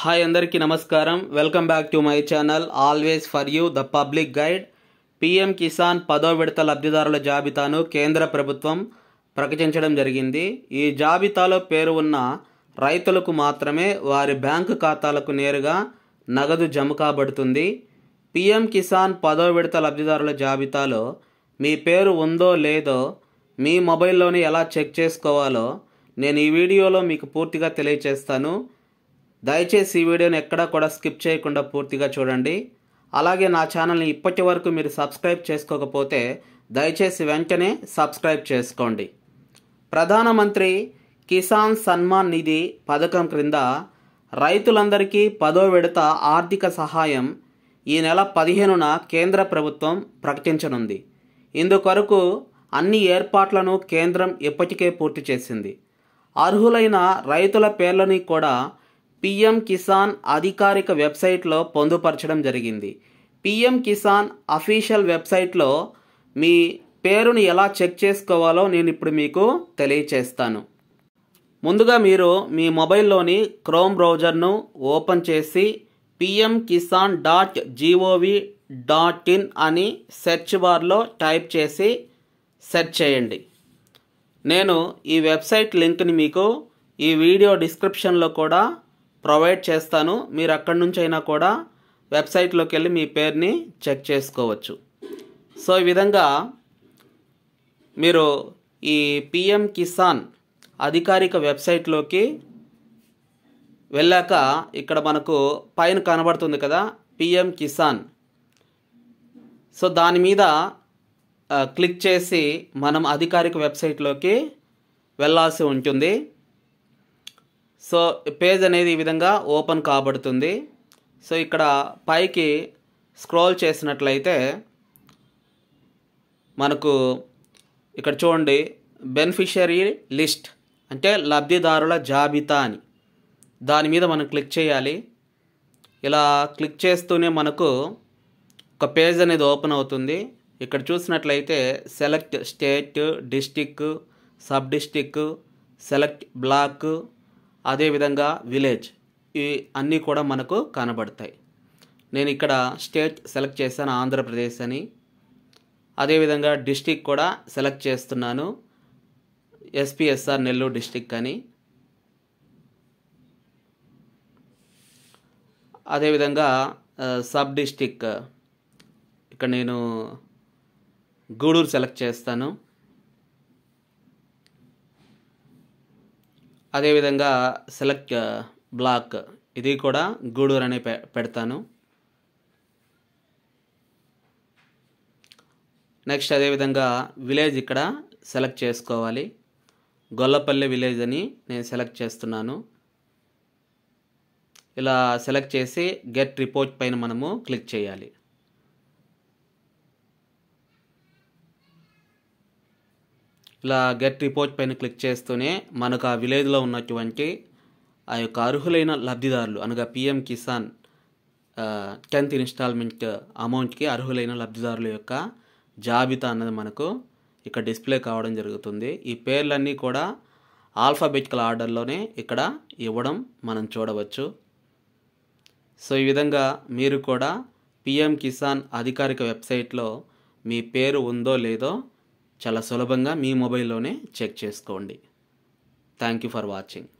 hi అందరికీ నమస్కారం welcome back to my channel always for you the public guide PM Kisan పదో విడత లబ్ధిదారుల జాబితాను కేంద్ర ప్రభుత్వం ప్రకటించడం జరిగింది ఈ జాబితాలో పేరు ఉన్న రైతులకు మాత్రమే వారి బ్యాంకు ఖాతాలకు నేరుగా నగదు జమ కాబడుతుంది పిఎం కిసాన్ పదో విడత లబ్ధిదారుల జాబితాలో మీ పేరు ఉందో లేదో మీ మొబైల్లోని ఎలా చెక్ చేసుకోవాలో నేను ఈ వీడియోలో మీకు పూర్తిగా తెలియచేస్తాను దయచేసి ఈ వీడియోని ఎక్కడా కూడా స్కిప్ చేయకుండా పూర్తిగా చూడండి అలాగే నా ఛానల్ని ఇప్పటి వరకు మీరు సబ్స్క్రైబ్ చేసుకోకపోతే దయచేసి వెంటనే సబ్స్క్రైబ్ చేసుకోండి ప్రధానమంత్రి కిసాన్ సన్మాన్ నిధి పథకం క్రింద రైతులందరికీ పదో విడత ఆర్థిక సహాయం ఈ నెల పదిహేనున కేంద్ర ప్రభుత్వం ప్రకటించనుంది ఇందుకొరకు అన్ని ఏర్పాట్లను కేంద్రం ఇప్పటికే పూర్తి చేసింది అర్హులైన రైతుల పేర్లని కూడా పిఎం కిసాన్ అధికారిక వెబ్సైట్లో పొందుపరచడం జరిగింది పిఎం కిసాన్ అఫీషియల్ వెబ్సైట్లో మీ పేరును ఎలా చెక్ చేసుకోవాలో నేను ఇప్పుడు మీకు తెలియచేస్తాను ముందుగా మీరు మీ మొబైల్లోని క్రోమ్ బ్రౌజర్ను ఓపెన్ చేసి PM Kisan dot G O V dot in అని సెర్చ్ బార్లో టైప్ చేసి సెర్చ్ చేయండి నేను ఈ వెబ్సైట్ లింక్ని మీకు ఈ వీడియో డిస్క్రిప్షన్లో కూడా ప్రొవైడ్ చేస్తాను మీరు అక్కడి నుంచి అయినా కూడా వెబ్సైట్లోకి వెళ్ళి మీ పేరుని చెక్ చేసుకోవచ్చు సో ఈ విధంగా మీరు ఈ పిఎం కిసాన్ అధికారిక వెబ్సైట్లోకి వెళ్ళాక ఇక్కడ మనకు పైన కనబడుతుంది కదా పిఎం కిసాన్ సో దాని మీద క్లిక్ చేసి మనం అధికారిక వెబ్సైట్లోకి వెళ్ళాల్సి ఉంటుంది సో పేజ్ అనేది ఈ విధంగా ఓపెన్ కాబడుతుంది సో ఇక్కడ పైకి స్క్రోల్ చేసినట్లయితే మనకు ఇక్కడ చూడండి బెనిఫిషరీ లిస్ట్ అంటే లబ్ధిదారుల జాబితా అని దాని మీద మనం క్లిక్ చేయాలి ఇలా క్లిక్ చేస్తూనే మనకు ఒక పేజ్ అనేది ఓపెన్ అవుతుంది ఇక్కడ చూసినట్లయితే select state district sub district select block అదేవిధంగా విలేజ్ ఇవి అన్నీ కూడా మనకు కనబడతాయి నేను ఇక్కడ స్టేట్ సెలెక్ట్ చేశాను ఆంధ్రప్రదేశ్ అని అదేవిధంగా డిస్టిక్ కూడా సెలెక్ట్ చేస్తున్నాను ఎస్పిఎస్ఆర్ నెల్లూరు డిస్టిక్ అని అదేవిధంగా సబ్ డిస్టిక్ ఇక్కడ నేను గూడూరు సెలెక్ట్ చేస్తాను అదేవిధంగా సెలెక్ట్ బ్లాక్ uh, ఇది కూడా గూడూరు అనే పె పెడతాను నెక్స్ట్ అదేవిధంగా విలేజ్ ఇక్కడ సెలెక్ట్ చేసుకోవాలి గొల్లపల్లి విలేజ్ అని నేను సెలెక్ట్ చేస్తున్నాను ఇలా సెలెక్ట్ చేసి గెట్ రిపోర్ట్ పైన మనము క్లిక్ చేయాలి ఇలా గెట్ రిపోర్ట్ పైన క్లిక్ చేస్తూనే మనకు ఆ విలేజ్లో ఉన్నటువంటి ఆ యొక్క అర్హులైన లబ్ధిదారులు అనగా పిఎం కిసాన్ టెన్త్ ఇన్స్టాల్మెంట్ అమౌంట్కి అర్హులైన లబ్ధిదారుల యొక్క జాబితా అన్నది మనకు ఇక్కడ డిస్ప్లే కావడం జరుగుతుంది ఈ పేర్లన్నీ కూడా ఆల్ఫాబెటికల్ ఆర్డర్లోనే ఇక్కడ ఇవ్వడం మనం చూడవచ్చు సో ఈ విధంగా మీరు కూడా పిఎం కిసాన్ అధికారిక వెబ్సైట్లో మీ పేరు ఉందో లేదో చాలా సులభంగా మీ మొబైల్లోనే చెక్ చేసుకోండి థ్యాంక్ యూ ఫర్ వాచింగ్